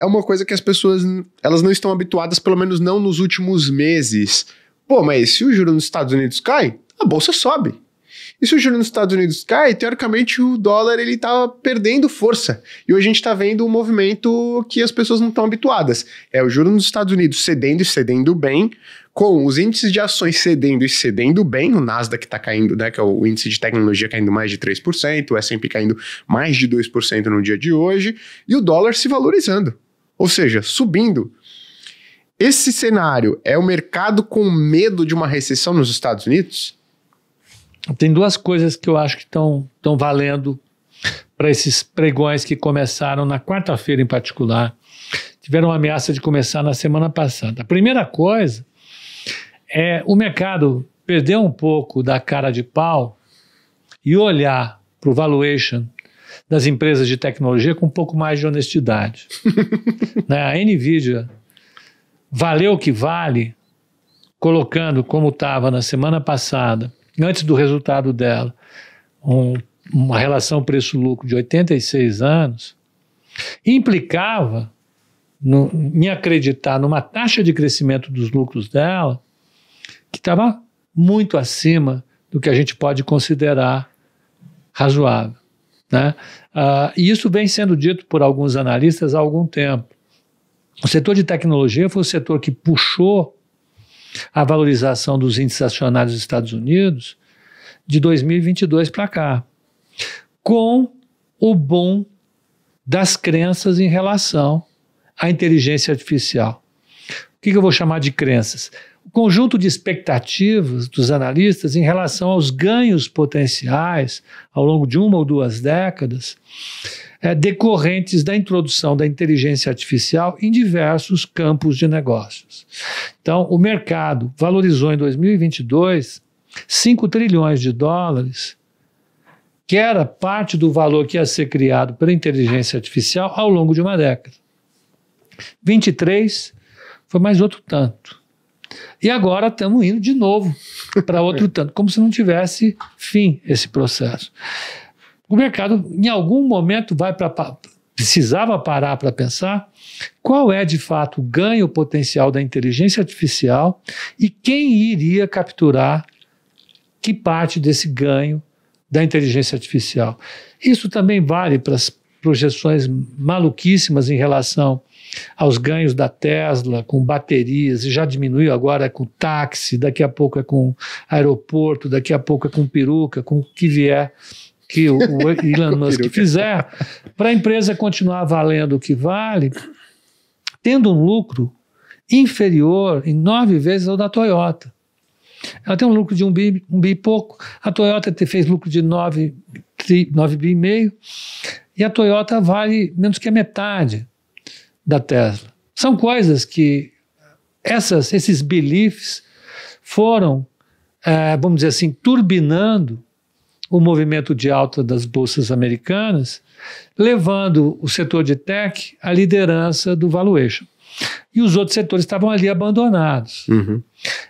é uma coisa que as pessoas elas não estão habituadas, pelo menos não nos últimos meses. Pô, mas se o juro nos Estados Unidos cai, a bolsa sobe. E se o juro nos Estados Unidos cai, teoricamente o dólar ele tá perdendo força. E hoje a gente está vendo um movimento que as pessoas não estão habituadas. É o juro nos Estados Unidos cedendo e cedendo bem, com os índices de ações cedendo e cedendo bem, o Nasdaq está caindo, né, que é o índice de tecnologia caindo mais de 3%, o S&P caindo mais de 2% no dia de hoje, e o dólar se valorizando. Ou seja, subindo. Esse cenário é o mercado com medo de uma recessão nos Estados Unidos? Tem duas coisas que eu acho que estão valendo para esses pregões que começaram na quarta-feira em particular, tiveram ameaça de começar na semana passada. A primeira coisa é o mercado perder um pouco da cara de pau e olhar para o valuation das empresas de tecnologia com um pouco mais de honestidade. né? A NVIDIA valeu o que vale, colocando como estava na semana passada, antes do resultado dela, um, uma relação preço-lucro de 86 anos, implicava no, em acreditar numa taxa de crescimento dos lucros dela que estava muito acima do que a gente pode considerar razoável. Né? Ah, e isso vem sendo dito por alguns analistas há algum tempo. O setor de tecnologia foi o setor que puxou a valorização dos índices acionários dos Estados Unidos de 2022 para cá, com o bom das crenças em relação à inteligência artificial. O que, que eu vou chamar de crenças? conjunto de expectativas dos analistas em relação aos ganhos potenciais ao longo de uma ou duas décadas é, decorrentes da introdução da inteligência artificial em diversos campos de negócios. Então, o mercado valorizou em 2022 5 trilhões de dólares, que era parte do valor que ia ser criado pela inteligência artificial ao longo de uma década. 23 foi mais outro tanto. E agora estamos indo de novo para outro tanto, como se não tivesse fim esse processo. O mercado, em algum momento, vai para precisava parar para pensar qual é de fato o ganho potencial da inteligência artificial e quem iria capturar que parte desse ganho da inteligência artificial. Isso também vale para as projeções maluquíssimas em relação aos ganhos da Tesla com baterias, e já diminuiu agora com táxi, daqui a pouco é com aeroporto, daqui a pouco é com peruca, com o que vier que o, o Elon Musk fizer, para a empresa continuar valendo o que vale, tendo um lucro inferior em nove vezes ao da Toyota. Ela tem um lucro de um bi, um bi pouco, a Toyota fez lucro de nove, tri, nove bi e meio, e a Toyota vale menos que a metade da Tesla. São coisas que essas, esses beliefs foram, é, vamos dizer assim, turbinando o movimento de alta das bolsas americanas, levando o setor de tech à liderança do valuation. E os outros setores estavam ali abandonados. Uhum.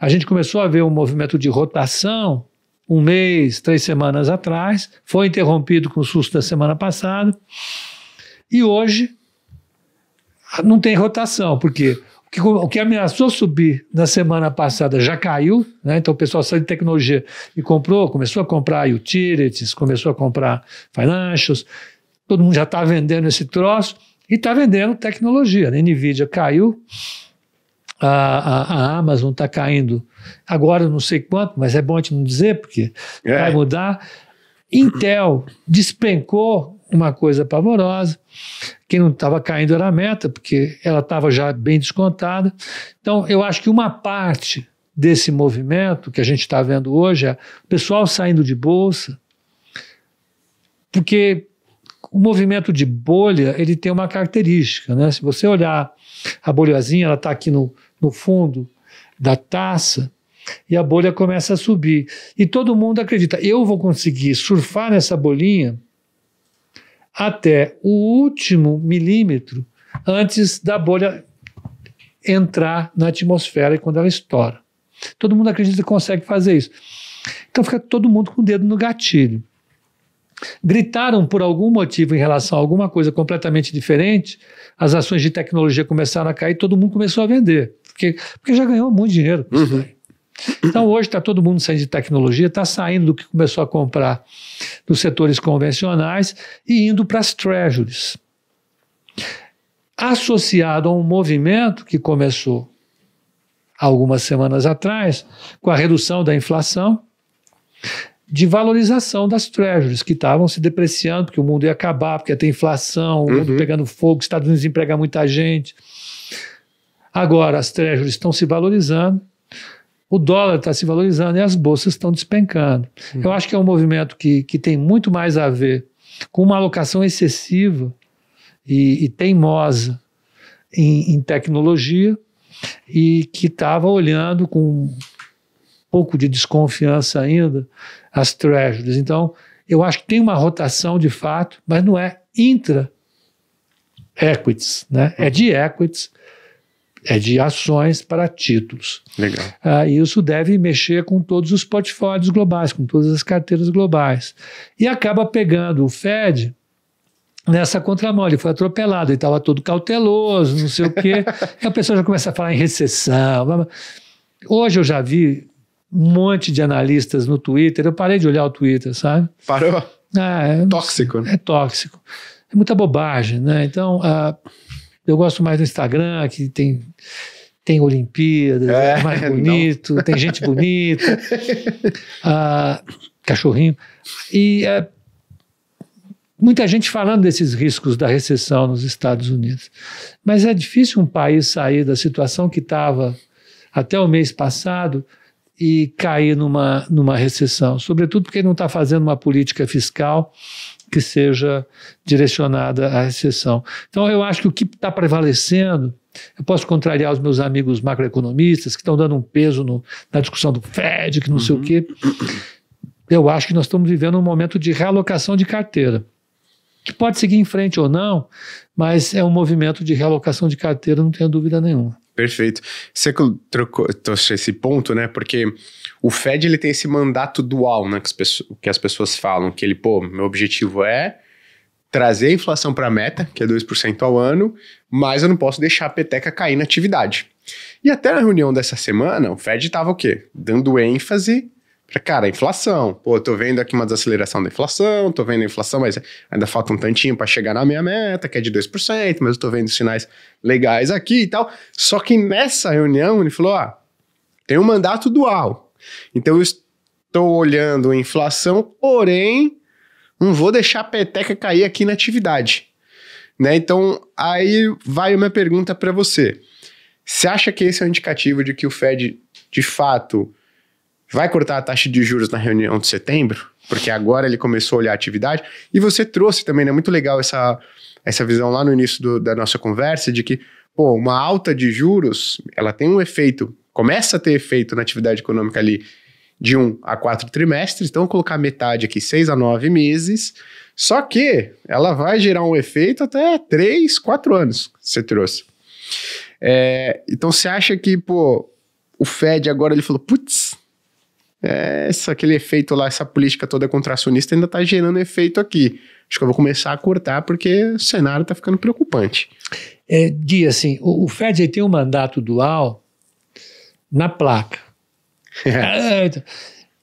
A gente começou a ver um movimento de rotação um mês, três semanas atrás, foi interrompido com o susto da semana passada, e hoje ah, não tem rotação, porque o que, o que ameaçou subir na semana passada já caiu, né? então o pessoal saiu de tecnologia e comprou, começou a comprar utilities, começou a comprar financials, todo mundo já está vendendo esse troço e está vendendo tecnologia. A NVIDIA caiu, a, a, a Amazon está caindo agora não sei quanto, mas é bom a gente não dizer, porque é. vai mudar. Intel despencou uma coisa pavorosa. Quem não estava caindo era a meta, porque ela estava já bem descontada. Então, eu acho que uma parte desse movimento que a gente está vendo hoje é o pessoal saindo de bolsa, porque o movimento de bolha ele tem uma característica, né? Se você olhar a bolhazinha, ela está aqui no no fundo da taça e a bolha começa a subir. E todo mundo acredita, eu vou conseguir surfar nessa bolinha até o último milímetro antes da bolha entrar na atmosfera e quando ela estoura. Todo mundo acredita que consegue fazer isso. Então fica todo mundo com o dedo no gatilho. Gritaram por algum motivo em relação a alguma coisa completamente diferente, as ações de tecnologia começaram a cair, todo mundo começou a vender porque, porque já ganhou muito dinheiro. Uhum. Então hoje está todo mundo saindo de tecnologia, está saindo do que começou a comprar dos setores convencionais e indo para as treasuries. Associado a um movimento que começou algumas semanas atrás, com a redução da inflação, de valorização das treasuries, que estavam se depreciando, porque o mundo ia acabar, porque ia ter inflação, o uhum. mundo pegando fogo, Estados Unidos empregar muita gente. Agora, as treasuries estão se valorizando, o dólar está se valorizando e as bolsas estão despencando. Uhum. Eu acho que é um movimento que, que tem muito mais a ver com uma alocação excessiva e, e teimosa em, em, tecnologia e que estava olhando com um pouco de desconfiança ainda as treasuries. Então, eu acho que tem uma rotação de fato, mas não é intra equities, né? É uhum. de equities é de ações para títulos. Legal. Ah, isso deve mexer com todos os portfólios globais, com todas as carteiras globais. E acaba pegando o Fed nessa contramão, ele foi atropelado, ele estava todo cauteloso, não sei o quê. e a pessoa já começa a falar em recessão. Hoje eu já vi um monte de analistas no Twitter, eu parei de olhar o Twitter, sabe? Parou? Ah, é, tóxico. Né? É tóxico. É muita bobagem, né? Então... Ah, eu gosto mais do Instagram, que tem tem Olimpíadas, é, é mais bonito, não. tem gente bonita, ah, cachorrinho. E é, muita gente falando desses riscos da recessão nos Estados Unidos. Mas é difícil um país sair da situação que estava até o mês passado e cair numa, numa recessão, sobretudo porque não está fazendo uma política fiscal que seja direcionada à recessão. Então, eu acho que o que está prevalecendo, eu posso contrariar os meus amigos macroeconomistas, que estão dando um peso no, na discussão do Fed, que não uhum. sei o uhum. quê. Eu acho que nós estamos vivendo um momento de realocação de carteira que pode seguir em frente ou não, mas é um movimento de realocação de carteira, não tenho dúvida nenhuma. Perfeito. Você trocou, trouxe esse ponto, né? Porque o Fed ele tem esse mandato dual, né? Que as pessoas, que as pessoas falam, que ele, pô, meu objetivo é trazer a inflação para a meta, que é 2% ao ano, mas eu não posso deixar a peteca cair na atividade. E até na reunião dessa semana, o Fed estava o quê? Dando ênfase Cara, é inflação. Pô, tô vendo aqui uma desaceleração da inflação, tô vendo a inflação, mas ainda falta um tantinho para chegar na minha meta, que é de 2%, mas eu tô vendo sinais legais aqui e tal. Só que nessa reunião ele falou: ah, tem um mandato dual. Então eu estou olhando a inflação, porém, não vou deixar a peteca cair aqui na atividade. Né? Então, aí vai uma pergunta para você. Você acha que esse é um indicativo de que o Fed, de fato, vai cortar a taxa de juros na reunião de setembro, porque agora ele começou a olhar a atividade. E você trouxe também, né? Muito legal essa, essa visão lá no início do, da nossa conversa de que, pô, uma alta de juros, ela tem um efeito, começa a ter efeito na atividade econômica ali de um a quatro trimestres, então colocar metade aqui, seis a nove meses, só que ela vai gerar um efeito até três, quatro anos você trouxe. É, então você acha que, pô, o Fed agora ele falou, putz, é, essa, aquele efeito lá, essa política toda contracionista ainda está gerando efeito aqui. Acho que eu vou começar a cortar porque o cenário está ficando preocupante. É, Gui, assim, o, o Fed tem um mandato dual na placa. É. É, então,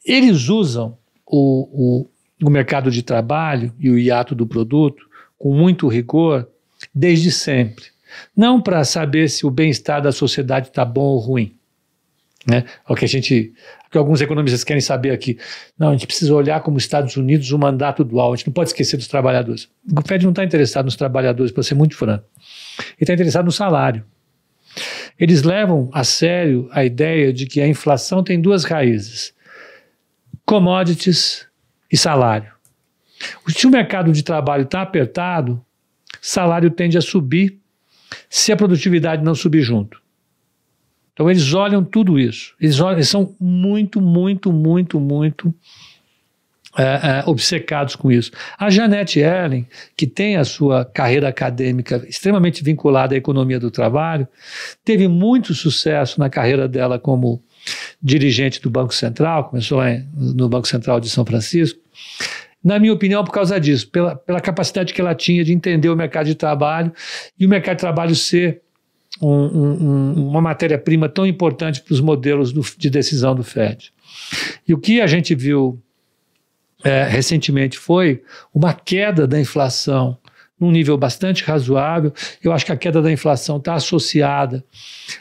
eles usam o, o, o mercado de trabalho e o hiato do produto com muito rigor desde sempre. Não para saber se o bem-estar da sociedade está bom ou ruim, né? É o que a gente, o que alguns economistas querem saber aqui. Não, a gente precisa olhar como Estados Unidos o mandato dual. A gente não pode esquecer dos trabalhadores. O Fed não está interessado nos trabalhadores, para ser muito franco. Ele está interessado no salário. Eles levam a sério a ideia de que a inflação tem duas raízes: commodities e salário. Se o mercado de trabalho está apertado, salário tende a subir se a produtividade não subir junto. Então eles olham tudo isso. Eles, olham, eles são muito, muito, muito, muito é, é, obcecados com isso. A Janete Ellen, que tem a sua carreira acadêmica extremamente vinculada à economia do trabalho, teve muito sucesso na carreira dela como dirigente do Banco Central, começou em, no Banco Central de São Francisco. Na minha opinião, por causa disso, pela, pela capacidade que ela tinha de entender o mercado de trabalho e o mercado de trabalho ser um, um, uma matéria-prima tão importante para os modelos do, de decisão do Fed. E o que a gente viu é, recentemente foi uma queda da inflação num nível bastante razoável. Eu acho que a queda da inflação está associada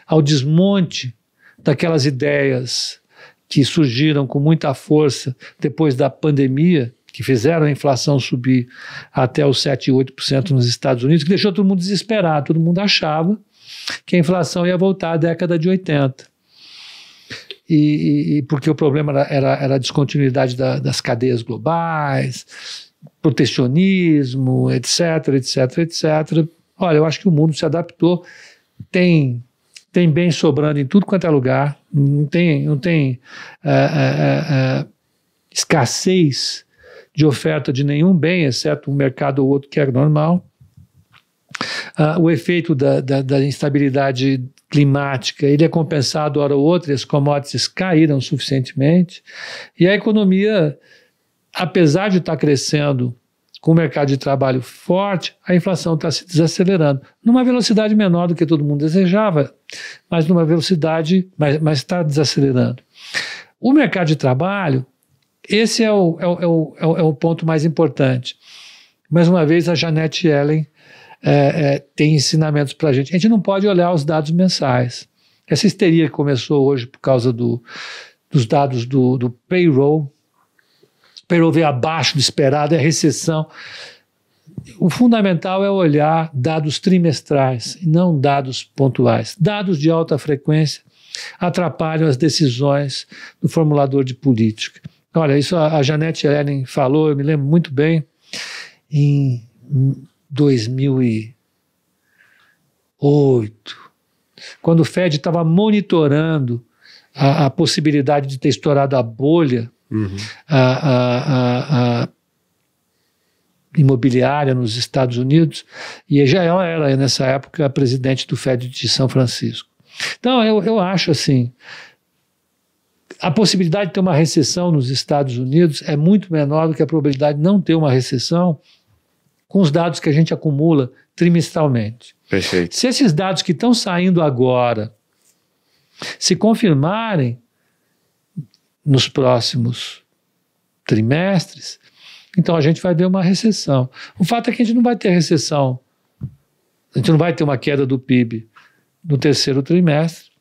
ao desmonte daquelas ideias que surgiram com muita força depois da pandemia que fizeram a inflação subir até os 7, 8% nos Estados Unidos, que deixou todo mundo desesperado, todo mundo achava que a inflação ia voltar à década de 80. E, e porque o problema era, era, era a descontinuidade da, das cadeias globais, protecionismo, etc, etc, etc. Olha, eu acho que o mundo se adaptou, tem tem bem sobrando em tudo quanto é lugar, não tem, não tem é, é, é, escassez de oferta de nenhum bem, exceto um mercado ou outro que é normal. Ah, o efeito da, da, da instabilidade climática, ele é compensado hora ou outra, as commodities caíram suficientemente, e a economia, apesar de estar crescendo com o mercado de trabalho forte, a inflação está se desacelerando, numa velocidade menor do que todo mundo desejava, mas numa velocidade, mas está desacelerando. O mercado de trabalho esse é, é o, é, o, é, o, é o ponto mais importante. Mais uma vez, a Janete Ellen é, é, tem ensinamentos para a gente. A gente não pode olhar os dados mensais. Essa histeria que começou hoje por causa do, dos dados do, do payroll, o payroll veio abaixo do esperado, é a recessão. O fundamental é olhar dados trimestrais, não dados pontuais. Dados de alta frequência atrapalham as decisões do formulador de política. Olha, isso a, a Janete Ellen falou, eu me lembro muito bem, em 2008, quando o Fed estava monitorando a, a, possibilidade de ter estourado a bolha uhum. a, a, imobiliária nos Estados Unidos, e já ela é era, nessa época, a presidente do Fed de São Francisco. Então, eu, eu acho assim, a possibilidade de ter uma recessão nos Estados Unidos é muito menor do que a probabilidade de não ter uma recessão com os dados que a gente acumula trimestralmente. Perfeito. Se esses dados que estão saindo agora se confirmarem nos próximos trimestres, então a gente vai ver uma recessão. O fato é que a gente não vai ter recessão, a gente não vai ter uma queda do PIB no terceiro trimestre,